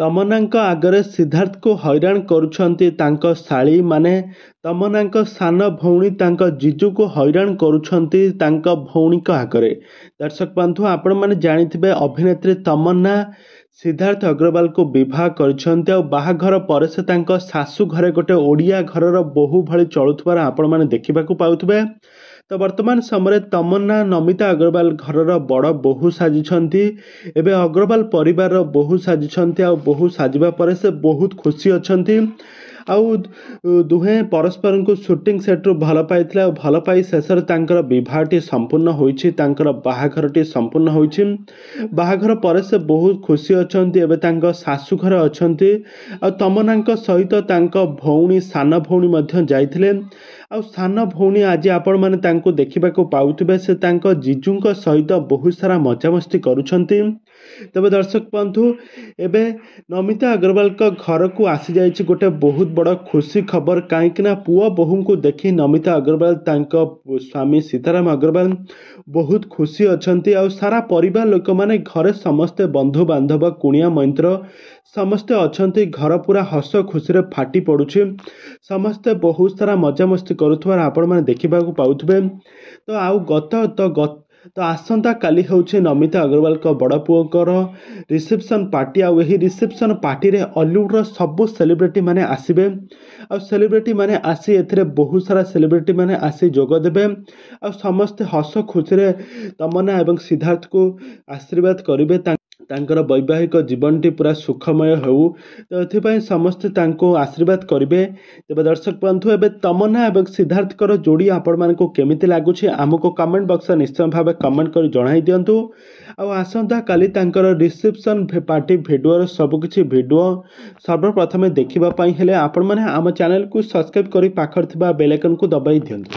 ତମନାଙ୍କ ଆଗରେ ସିଦ୍ଧାର୍ଥଙ୍କୁ ହଇରାଣ କରୁଛନ୍ତି ତାଙ୍କ ଶାଳୀମାନେ ତମନାଙ୍କ ସାନ ଭଉଣୀ ତାଙ୍କ ଜିଜୁକୁ ହଇରାଣ କରୁଛନ୍ତି ତାଙ୍କ ଭଉଣୀଙ୍କ ଆଗରେ ଦର୍ଶକ ବନ୍ଧୁ ଆପଣମାନେ ଜାଣିଥିବେ ଅଭିନେତ୍ରୀ ତମନ୍ନା ସିଦ୍ଧାର୍ଥ ଅଗ୍ରୱାଲଙ୍କୁ ବିବାହ କରିଛନ୍ତି ଆଉ ବାହାଘର ପରେ ସେ ତାଙ୍କ ଶାଶୁ ଘରେ ଗୋଟେ ଓଡ଼ିଆ ଘରର ବୋହୂ ଭଳି ଚଳୁଥିବାର ଆପଣମାନେ ଦେଖିବାକୁ ପାଉଥିବେ तो बर्तमान समय तम ना नमिता अग्रवाल घर र बड बो साजि ए अग्रवाल परिवार बो साजि आउँ बो से बहुत खुसी अन्स ଆଉ ଦୁହେଁ ପରସ୍ପରଙ୍କୁ ସୁଟିଂ ସେଟ୍ରୁ ଭଲ ପାଇଥିଲେ ଆଉ ଭଲ ପାଇ ଶେଷରେ ତାଙ୍କର ବିବାହଟି ସମ୍ପୂର୍ଣ୍ଣ ହୋଇଛି ତାଙ୍କର ବାହାଘରଟି ସମ୍ପୂର୍ଣ୍ଣ ହୋଇଛି ବାହାଘର ପରେ ସେ ବହୁତ ଖୁସି ଅଛନ୍ତି ଏବେ ତାଙ୍କ ଶାଶୁଘରେ ଅଛନ୍ତି ଆଉ ତମନାଙ୍କ ସହିତ ତାଙ୍କ ଭଉଣୀ ସାନ ଭଉଣୀ ମଧ୍ୟ ଯାଇଥିଲେ ଆଉ ସାନ ଭଉଣୀ ଆଜି ଆପଣମାନେ ତାଙ୍କୁ ଦେଖିବାକୁ ପାଉଥିବେ ସେ ତାଙ୍କ ଜିଜୁଙ୍କ ସହିତ ବହୁତ ସାରା ମଜାମସ୍ତି କରୁଛନ୍ତି ତେବେ ଦର୍ଶକ ବନ୍ଧୁ ଏବେ ନମିତା ଅଗ୍ରୱାଲଙ୍କ ଘରକୁ ଆସିଯାଇଛି ଗୋଟେ ବହୁତ ବଡ଼ ଖୁସି ଖବର କାହିଁକି ନା ପୁଅ ବୋହୂଙ୍କୁ ଦେଖି ନମିତା ଅଗ୍ରୱାଲ ତାଙ୍କ ସ୍ୱାମୀ ସୀତାରାମ ଅଗ୍ରୱାଲ ବହୁତ ଖୁସି ଅଛନ୍ତି ଆଉ ସାରା ପରିବାର ଲୋକମାନେ ଘରେ ସମସ୍ତେ ବନ୍ଧୁବାନ୍ଧବ କୁଣିଆ ମୈତ୍ର ସମସ୍ତେ ଅଛନ୍ତି ଘର ପୁରା ହସ ଖୁସିରେ ଫାଟି ପଡ଼ୁଛି ସମସ୍ତେ ବହୁତ ସାରା ମଜାମସ୍ତି କରୁଥିବାର ଆପଣମାନେ ଦେଖିବାକୁ ପାଉଥିବେ ତ ଆଉ ଗତ ତ ଗତ ତ ଆସନ୍ତାକାଲି ହେଉଛି ନମିତା ଅଗ୍ରୱାଲଙ୍କ ବଡ଼ ପୁଅଙ୍କର ରିସେପ୍ସନ୍ ପାର୍ଟି ଆଉ ଏହି ରିସେପ୍ସନ୍ ପାର୍ଟିରେ ଅଲିଉଡ଼ର ସବୁ ସେଲିବ୍ରିଟିମାନେ ଆସିବେ ଆଉ ସେଲିବ୍ରିଟିମାନେ ଆସି ଏଥିରେ ବହୁତ ସାରା ସେଲିବ୍ରିଟିମାନେ ଆସି ଯୋଗ ଦେବେ ଆଉ ସମସ୍ତେ ହସ ଖୁସିରେ ତମନ୍ନା ଏବଂ ସିଦ୍ଧାର୍ଥକୁ ଆଶୀର୍ବାଦ କରିବେ ତାଙ୍କର ବୈବାହିକ ଜୀବନଟି ପୁରା ସୁଖମୟ ହେଉ ତ ଏଥିପାଇଁ ସମସ୍ତେ ତାଙ୍କୁ ଆଶୀର୍ବାଦ କରିବେ ତେବେ ଦର୍ଶକ ବନ୍ଧୁ ଏବେ ତମନା ଏବଂ ସିଦ୍ଧାର୍ଥଙ୍କର ଯୋଡ଼ି ଆପଣମାନଙ୍କୁ କେମିତି ଲାଗୁଛି ଆମକୁ କମେଣ୍ଟ ବକ୍ସରେ ନିଶ୍ଚୟ ଭାବେ କମେଣ୍ଟ କରି ଜଣାଇ ଦିଅନ୍ତୁ ଆଉ ଆସନ୍ତାକାଲି ତାଙ୍କର ରିସେପ୍ସନ୍ ପାର୍ଟି ଭିଡ଼ିଓର ସବୁକିଛି ଭିଡ଼ିଓ ସର୍ବପ୍ରଥମେ ଦେଖିବା ପାଇଁ ହେଲେ ଆପଣମାନେ ଆମ ଚ୍ୟାନେଲକୁ ସବସ୍କ୍ରାଇବ୍ କରି ପାଖରେ ଥିବା ବେଲାଇକନ୍କୁ ଦବାଇ ଦିଅନ୍ତୁ